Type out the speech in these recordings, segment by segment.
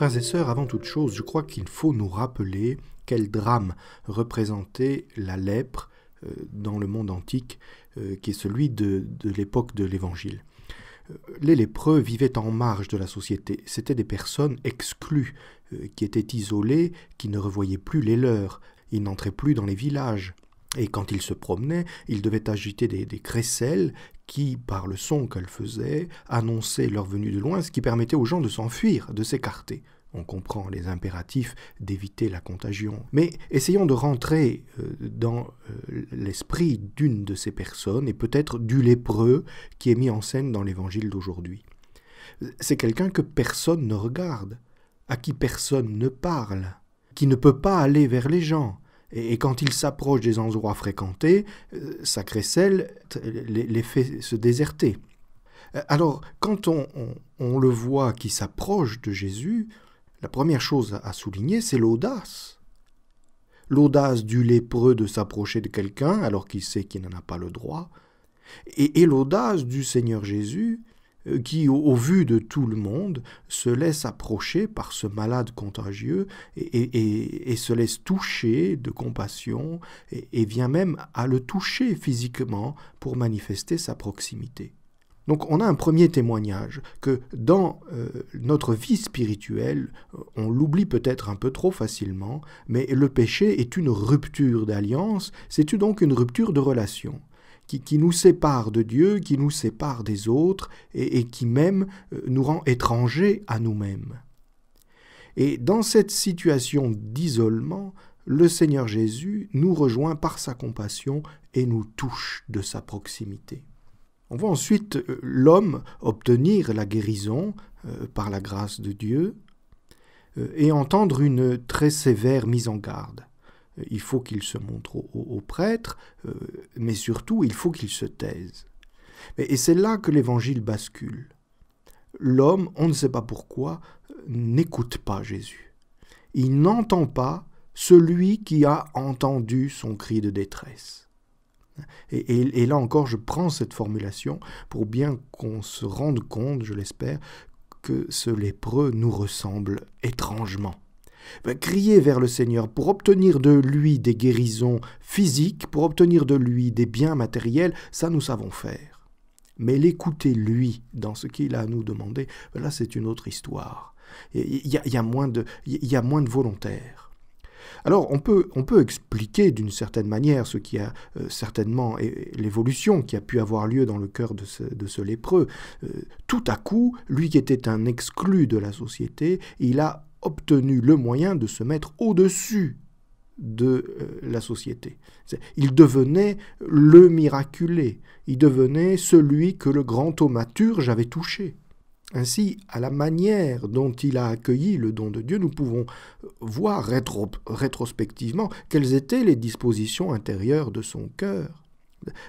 Frères et sœurs, avant toute chose, je crois qu'il faut nous rappeler quel drame représentait la lèpre euh, dans le monde antique, euh, qui est celui de, l'époque de l'Évangile. Euh, les lépreux vivaient en marge de la société, c'étaient des personnes exclues, qui étaient isolées, qui ne revoyaient plus les leurs, ils n'entraient plus dans les villages, et quand ils se promenaient, ils devaient agiter des, des crécelles qui, par le son qu'elles faisaient, annonçaient leur venue de loin, ce qui permettait aux gens de s'enfuir, de s'écarter. On comprend les impératifs d'éviter la contagion. Mais essayons de rentrer euh, dans euh, l'esprit d'une de ces personnes, et peut-être du lépreux qui est mis en scène dans l'évangile d'aujourd'hui. C'est quelqu'un que personne ne regarde, à qui personne ne parle, qui ne peut pas aller vers les gens, et, quand il s'approche des endroits fréquentés, euh, ça crécelle les, fait se déserter. Euh, alors, quand on, le voit qui s'approche de Jésus, la première chose à souligner, c'est l'audace. L'audace du lépreux de s'approcher de quelqu'un alors qu'il sait qu'il n'en a pas le droit, et l'audace du Seigneur Jésus euh, qui, au, vu de tout le monde, se laisse approcher par ce malade contagieux et, se laisse toucher de compassion et vient même à le toucher physiquement pour manifester sa proximité. Donc on a un premier témoignage que dans euh, notre vie spirituelle, on l'oublie peut-être un peu trop facilement, mais le péché est une rupture d'alliance, c'est donc une rupture de relation qui, nous sépare de Dieu, qui nous sépare des autres et, qui même euh, nous rend étrangers à nous-mêmes. Et dans cette situation d'isolement, le Seigneur Jésus nous rejoint par sa compassion et nous touche de sa proximité. On voit ensuite euh, l'homme obtenir la guérison euh, par la grâce de Dieu et entendre une très sévère mise en garde. Euh, il faut qu'il se montre au, prêtre, euh, mais surtout il faut qu'il se taise. Et, c'est là que l'évangile bascule. L'homme, on ne sait pas pourquoi, n'écoute pas Jésus. Il n'entend pas celui qui a entendu son cri de détresse. et, là encore, je prends cette formulation pour bien qu'on se rende compte, je l'espère, que ce lépreux nous ressemble étrangement. Crier vers le Seigneur pour obtenir de lui des guérisons physiques, pour obtenir de lui des biens matériels, ça nous savons faire. Mais l'écouter lui dans ce qu'il a à nous demander, là c'est une autre histoire. Il y, a, moins de, volontaires. Alors on peut, expliquer d'une certaine manière ce qui a euh, certainement l'évolution qui a pu avoir lieu dans le cœur de ce, lépreux. Euh, tout à coup, lui qui était un exclu de la société, il a obtenu le moyen de se mettre au-dessus de euh, la société. Il devenait le miraculé, il devenait celui que le grand thaumaturge avait touché. Ainsi, à la manière dont il a accueilli le don de Dieu, nous pouvons euh, voir rétrospectivement quelles étaient les dispositions intérieures de son cœur.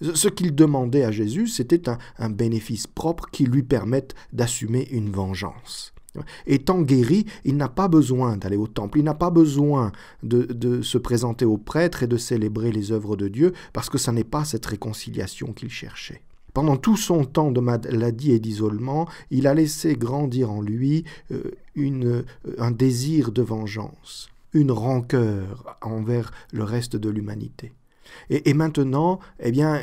Ce qu'il demandait à Jésus, c'était un bénéfice propre qui lui permette d'assumer une vengeance. Étant guéri, il n'a pas besoin d'aller au temple, il n'a pas besoin de, se présenter aux prêtres et de célébrer les œuvres de Dieu, parce que ce n'est pas cette réconciliation qu'il cherchait. Pendant tout son temps de maladie et d'isolement, il a laissé grandir en lui euh, une, euh, un désir de vengeance, une rancœur envers le reste de l'humanité. Et, et, maintenant, eh bien,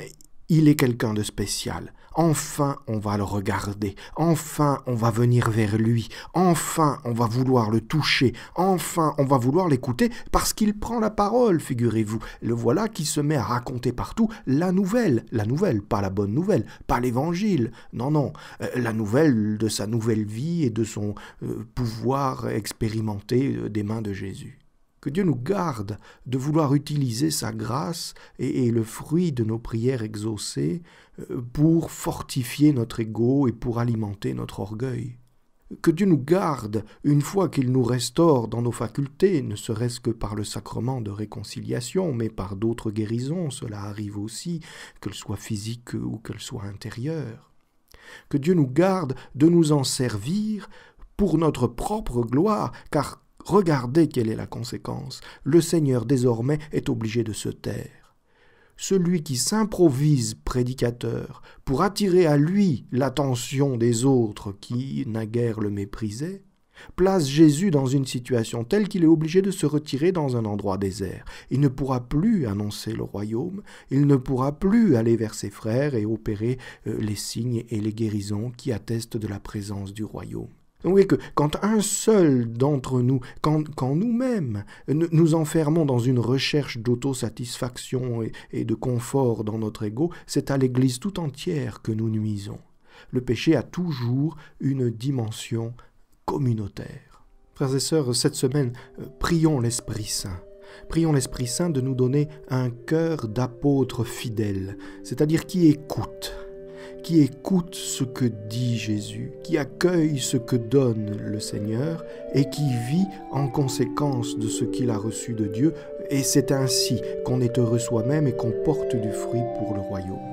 il est quelqu'un de spécial. Enfin, on va le regarder. Enfin, on va venir vers lui. Enfin, on va vouloir le toucher. Enfin, on va vouloir l'écouter parce qu'il prend la parole, figurez-vous. Le voilà qui se met à raconter partout la nouvelle. La nouvelle, pas la bonne nouvelle, pas l'évangile. Non, non. Euh, la nouvelle de sa nouvelle vie et de son euh, pouvoir expérimenté euh, des mains de Jésus. Que Dieu nous garde de vouloir utiliser sa grâce et, le fruit de nos prières exaucées euh, pour fortifier notre ego et pour alimenter notre orgueil. Que Dieu nous garde, une fois qu'il nous restaure dans nos facultés, ne serait-ce que par le sacrement de réconciliation, mais par d'autres guérisons, cela arrive aussi, qu'elles soient physiques ou qu'elles soient intérieures. Que Dieu nous garde de nous en servir pour notre propre gloire, car Regardez quelle est la conséquence. Le Seigneur désormais est obligé de se taire. Celui qui s'improvise prédicateur pour attirer à lui l'attention des autres qui naguère le méprisaient, place Jésus dans une situation telle qu'il est obligé de se retirer dans un endroit désert. Il ne pourra plus annoncer le royaume, il ne pourra plus aller vers ses frères et opérer euh, les signes et les guérisons qui attestent de la présence du royaume. Vous voyez que quand un seul d'entre nous, quand, nous-mêmes euh, nous enfermons dans une recherche d'autosatisfaction et, et de confort dans notre ego, c'est à l'Église tout entière que nous nuisons. Le péché a toujours une dimension communautaire. Frères et sœurs, cette semaine, euh, prions l'Esprit Saint. Prions l'Esprit Saint de nous donner un cœur d'apôtre fidèle, c'est-à-dire qui écoute, qui écoute ce que dit Jésus, qui accueille ce que donne le Seigneur et qui vit en conséquence de ce qu'il a reçu de Dieu. Et c'est ainsi qu'on est heureux soi-même et qu'on porte du fruit pour le royaume.